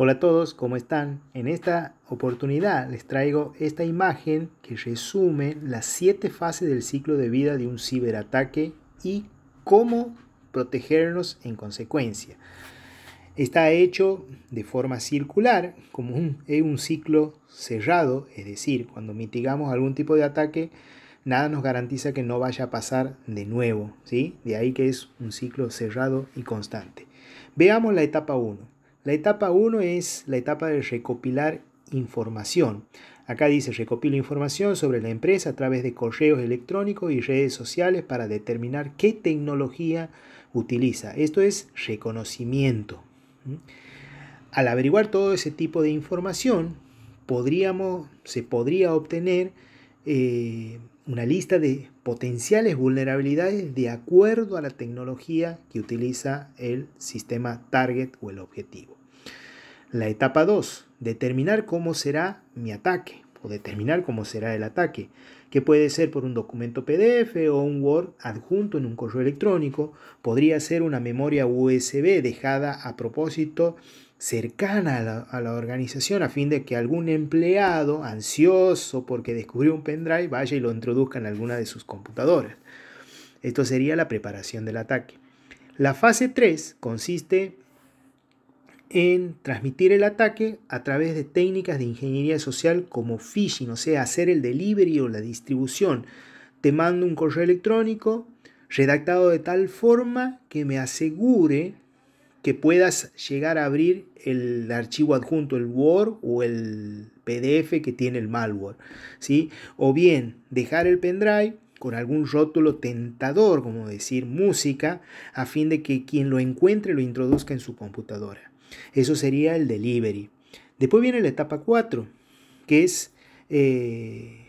Hola a todos, ¿cómo están? En esta oportunidad les traigo esta imagen que resume las siete fases del ciclo de vida de un ciberataque y cómo protegernos en consecuencia. Está hecho de forma circular, como un, un ciclo cerrado, es decir, cuando mitigamos algún tipo de ataque, nada nos garantiza que no vaya a pasar de nuevo, ¿sí? De ahí que es un ciclo cerrado y constante. Veamos la etapa 1. La etapa 1 es la etapa de recopilar información. Acá dice recopila información sobre la empresa a través de correos electrónicos y redes sociales para determinar qué tecnología utiliza. Esto es reconocimiento. Al averiguar todo ese tipo de información, podríamos, se podría obtener eh, una lista de potenciales vulnerabilidades de acuerdo a la tecnología que utiliza el sistema target o el objetivo. La etapa 2, determinar cómo será mi ataque o determinar cómo será el ataque, que puede ser por un documento PDF o un Word adjunto en un correo electrónico, podría ser una memoria USB dejada a propósito cercana a la, organización a fin de que algún empleado ansioso porque descubrió un pendrive vaya y lo introduzca en alguna de sus computadoras. Esto sería la preparación del ataque. La fase 3 consiste en transmitir el ataque a través de técnicas de ingeniería social como phishing, o sea, hacer el delivery o la distribución. Te mando un correo electrónico redactado de tal forma que me asegure que puedas llegar a abrir el archivo adjunto, el Word o el PDF que tiene el malware. ¿sí? O bien dejar el pendrive con algún rótulo tentador, como decir música, a fin de que quien lo encuentre lo introduzca en su computadora. Eso sería el delivery. Después viene la etapa 4, que es eh,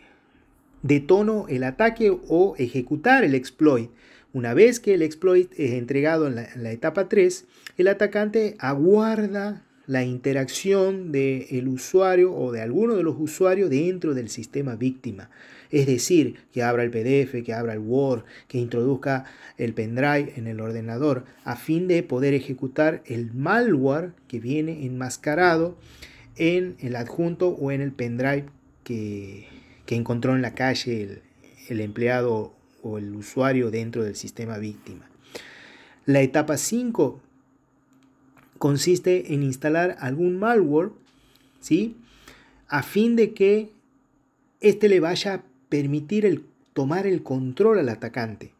detono el ataque o ejecutar el exploit. Una vez que el exploit es entregado en la, etapa 3, el atacante aguarda la interacción del usuario o de alguno de los usuarios dentro del sistema víctima. Es decir, que abra el PDF, que abra el Word, que introduzca el pendrive en el ordenador, a fin de poder ejecutar el malware que viene enmascarado en el adjunto o en el pendrive que, encontró en la calle el empleado o el usuario dentro del sistema víctima. La etapa 5 consiste en instalar algún malware, ¿sí? A fin de que éste le vaya a permitir el, tomar el control al atacante.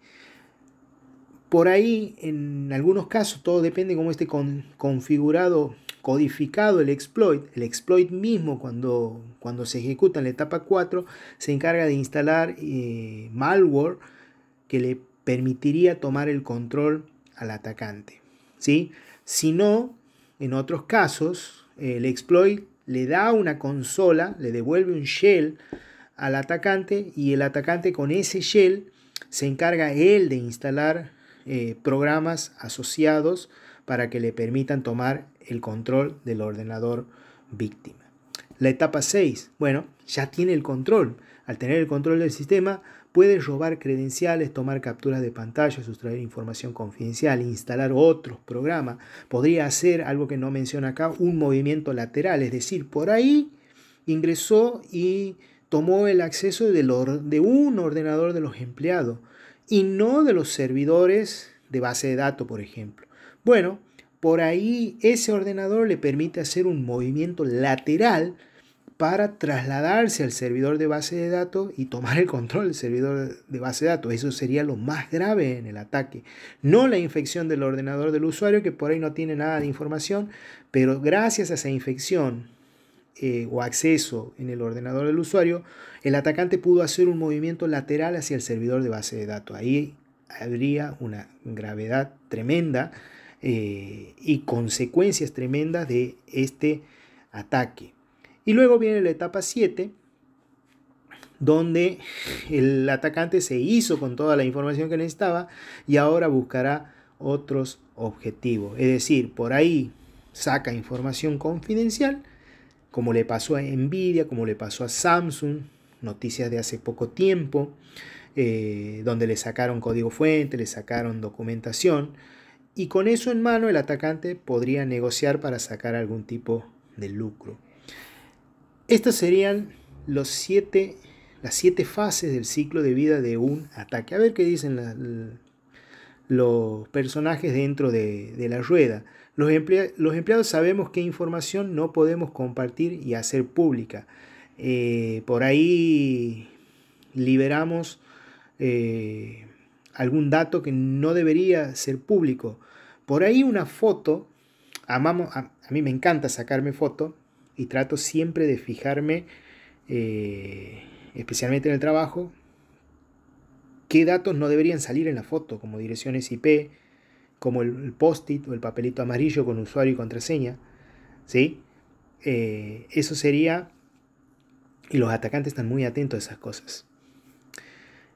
Por ahí, en algunos casos, todo depende cómo esté configurado codificado el exploit, el exploit mismo cuando, cuando se ejecuta en la etapa 4 se encarga de instalar eh, malware que le permitiría tomar el control al atacante. ¿sí? Si no, en otros casos, el exploit le da una consola, le devuelve un shell al atacante y el atacante con ese shell se encarga él de instalar eh, programas asociados para que le permitan tomar el control del ordenador víctima. La etapa 6, bueno, ya tiene el control. Al tener el control del sistema, puede robar credenciales, tomar capturas de pantalla, sustraer información confidencial, instalar otros programas. Podría hacer algo que no menciona acá, un movimiento lateral, es decir, por ahí ingresó y tomó el acceso de, de un ordenador de los empleados y no de los servidores de base de datos, por ejemplo. Bueno, por ahí ese ordenador le permite hacer un movimiento lateral para trasladarse al servidor de base de datos y tomar el control del servidor de base de datos. Eso sería lo más grave en el ataque. No la infección del ordenador del usuario, que por ahí no tiene nada de información, pero gracias a esa infección eh, o acceso en el ordenador del usuario, el atacante pudo hacer un movimiento lateral hacia el servidor de base de datos. Ahí habría una gravedad tremenda eh, y consecuencias tremendas de este ataque. Y luego viene la etapa 7, donde el atacante se hizo con toda la información que necesitaba y ahora buscará otros objetivos. Es decir, por ahí saca información confidencial, como le pasó a Nvidia, como le pasó a Samsung, noticias de hace poco tiempo, eh, donde le sacaron código fuente, le sacaron documentación y con eso en mano el atacante podría negociar para sacar algún tipo de lucro. Estas serían los siete, las siete fases del ciclo de vida de un ataque. A ver qué dicen los personajes dentro de, la rueda. Los, los, empleados sabemos qué información no podemos compartir y hacer pública. Eh, por ahí liberamos... Eh, algún dato que no debería ser público. Por ahí una foto, amamos, a, mí me encanta sacarme foto y trato siempre de fijarme, eh, especialmente en el trabajo, qué datos no deberían salir en la foto, como direcciones IP, como el, post-it o el papelito amarillo con usuario y contraseña. ¿sí? Eh, eso sería, y los atacantes están muy atentos a esas cosas.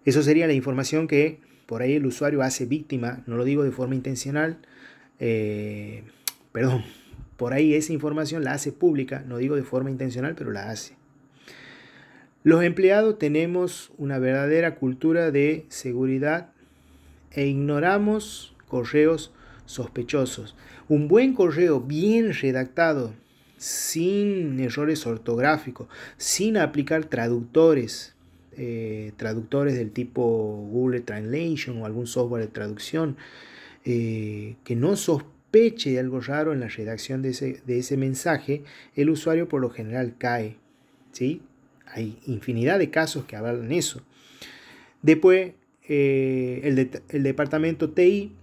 Eso sería la información que por ahí el usuario hace víctima, no lo digo de forma intencional, eh, perdón, por ahí esa información la hace pública, no digo de forma intencional, pero la hace. Los empleados tenemos una verdadera cultura de seguridad e ignoramos correos sospechosos. Un buen correo bien redactado, sin errores ortográficos, sin aplicar traductores, eh, traductores del tipo Google Translation o algún software de traducción eh, que no sospeche de algo raro en la redacción de ese, mensaje, el usuario por lo general cae. ¿sí? Hay infinidad de casos que hablan eso. Después, eh, el, departamento TI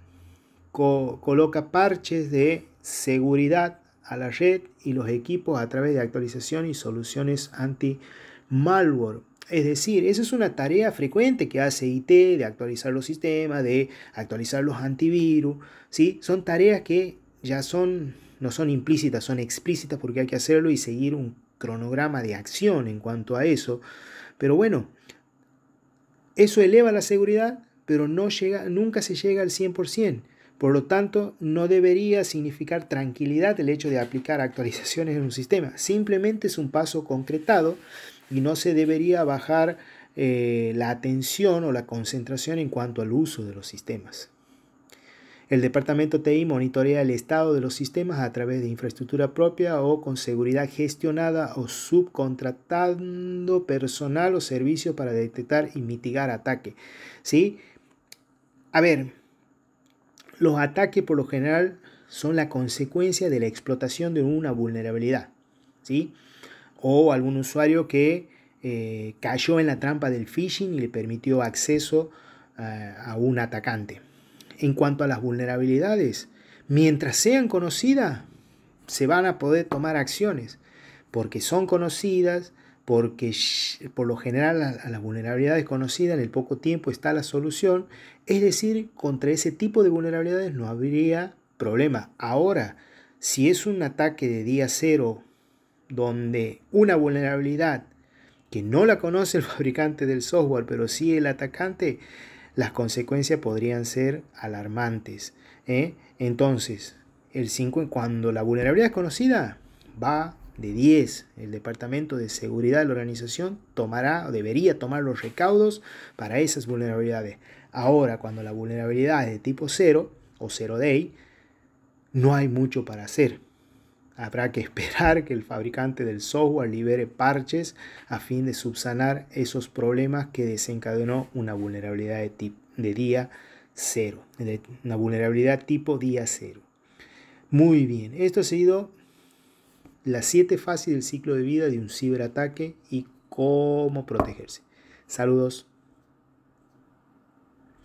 coloca parches de seguridad a la red y los equipos a través de actualización y soluciones anti-malware. Es decir, esa es una tarea frecuente que hace IT de actualizar los sistemas, de actualizar los antivirus, ¿sí? Son tareas que ya son, no son implícitas, son explícitas porque hay que hacerlo y seguir un cronograma de acción en cuanto a eso. Pero bueno, eso eleva la seguridad, pero no llega, nunca se llega al 100%. Por lo tanto, no debería significar tranquilidad el hecho de aplicar actualizaciones en un sistema. Simplemente es un paso concretado y no se debería bajar eh, la atención o la concentración en cuanto al uso de los sistemas. El departamento TI monitorea el estado de los sistemas a través de infraestructura propia o con seguridad gestionada o subcontratando personal o servicios para detectar y mitigar ataques. ¿Sí? A ver, los ataques por lo general son la consecuencia de la explotación de una vulnerabilidad. ¿Sí? o algún usuario que eh, cayó en la trampa del phishing y le permitió acceso eh, a un atacante. En cuanto a las vulnerabilidades, mientras sean conocidas, se van a poder tomar acciones, porque son conocidas, porque por lo general a, las vulnerabilidades conocidas en el poco tiempo está la solución, es decir, contra ese tipo de vulnerabilidades no habría problema. Ahora, si es un ataque de día cero donde una vulnerabilidad que no la conoce el fabricante del software, pero sí el atacante, las consecuencias podrían ser alarmantes. ¿eh? Entonces, el 5, cuando la vulnerabilidad es conocida, va de 10. El Departamento de Seguridad de la organización tomará o debería tomar los recaudos para esas vulnerabilidades. Ahora, cuando la vulnerabilidad es de tipo 0 o 0 day, no hay mucho para hacer. Habrá que esperar que el fabricante del software libere parches a fin de subsanar esos problemas que desencadenó una vulnerabilidad de, día cero, una vulnerabilidad tipo día cero. Muy bien, esto ha sido las siete fases del ciclo de vida de un ciberataque y cómo protegerse. Saludos.